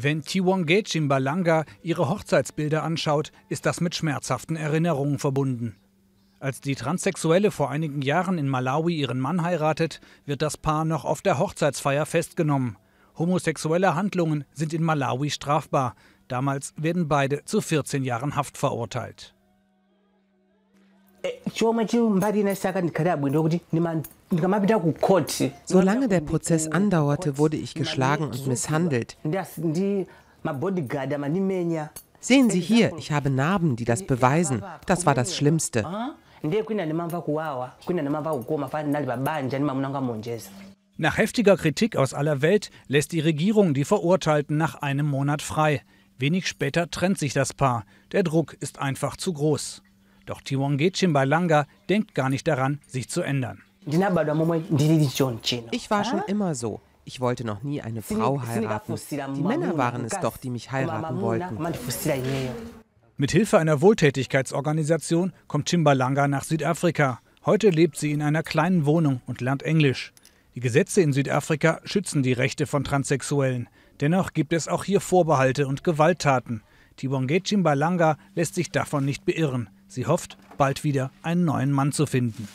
Wenn Tiwonge Chimbalanga ihre Hochzeitsbilder anschaut, ist das mit schmerzhaften Erinnerungen verbunden. Als die Transsexuelle vor einigen Jahren in Malawi ihren Mann heiratet, wird das Paar noch auf der Hochzeitsfeier festgenommen. Homosexuelle Handlungen sind in Malawi strafbar. Damals werden beide zu 14 Jahren Haft verurteilt. Eh, Solange der Prozess andauerte, wurde ich geschlagen und misshandelt. Sehen Sie hier, ich habe Narben, die das beweisen. Das war das Schlimmste. Ah? Ne ne nach heftiger Kritik aus aller Welt lässt die Regierung die Verurteilten nach einem Monat frei. Wenig später trennt sich das Paar. Der Druck ist einfach zu groß. Doch Tiwonge Chimbalanga denkt gar nicht daran, sich zu ändern. Ich war schon immer so. Ich wollte noch nie eine Frau heiraten. Die Männer waren es doch, die mich heiraten wollten. Mit Hilfe einer Wohltätigkeitsorganisation kommt Chimbalanga nach Südafrika. Heute lebt sie in einer kleinen Wohnung und lernt Englisch. Die Gesetze in Südafrika schützen die Rechte von Transsexuellen. Dennoch gibt es auch hier Vorbehalte und Gewalttaten. Tibonge Chimbalanga lässt sich davon nicht beirren. Sie hofft, bald wieder einen neuen Mann zu finden.